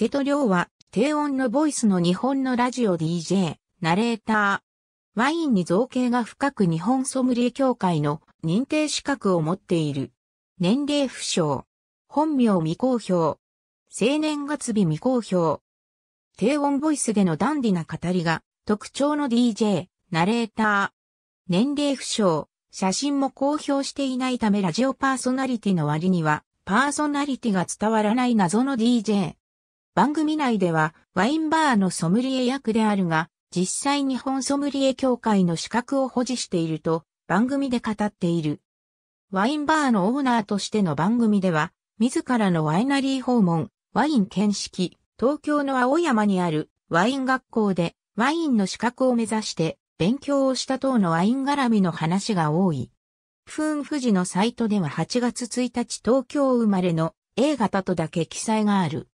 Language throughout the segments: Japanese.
瀬戸亮は、低音のボイスの日本のラジオ DJ、ナレーター。ワインに造形が深く日本ソムリエ協会の認定資格を持っている。年齢不詳。本名未公表。生年月日未公表。低音ボイスでのダンディな語りが特徴の DJ、ナレーター。年齢不詳。写真も公表していないためラジオパーソナリティの割には、パーソナリティが伝わらない謎の DJ。番組内ではワインバーのソムリエ役であるが、実際日本ソムリエ協会の資格を保持していると番組で語っている。ワインバーのオーナーとしての番組では、自らのワイナリー訪問、ワイン見識、東京の青山にあるワイン学校でワインの資格を目指して勉強をした等のワイン絡みの話が多い。ふん富士のサイトでは8月1日東京生まれの A 型とだけ記載がある。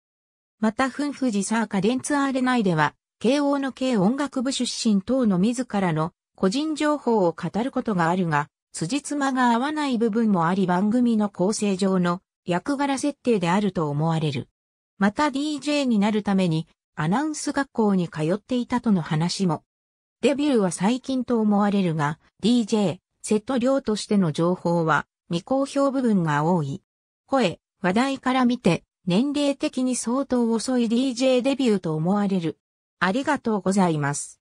また、フンフジサーカデンツアーレ内では、慶応の慶音楽部出身等の自らの個人情報を語ることがあるが、辻褄が合わない部分もあり番組の構成上の役柄設定であると思われる。また DJ になるためにアナウンス学校に通っていたとの話も。デビューは最近と思われるが、DJ、セット量としての情報は未公表部分が多い。声、話題から見て、年齢的に相当遅い DJ デビューと思われる。ありがとうございます。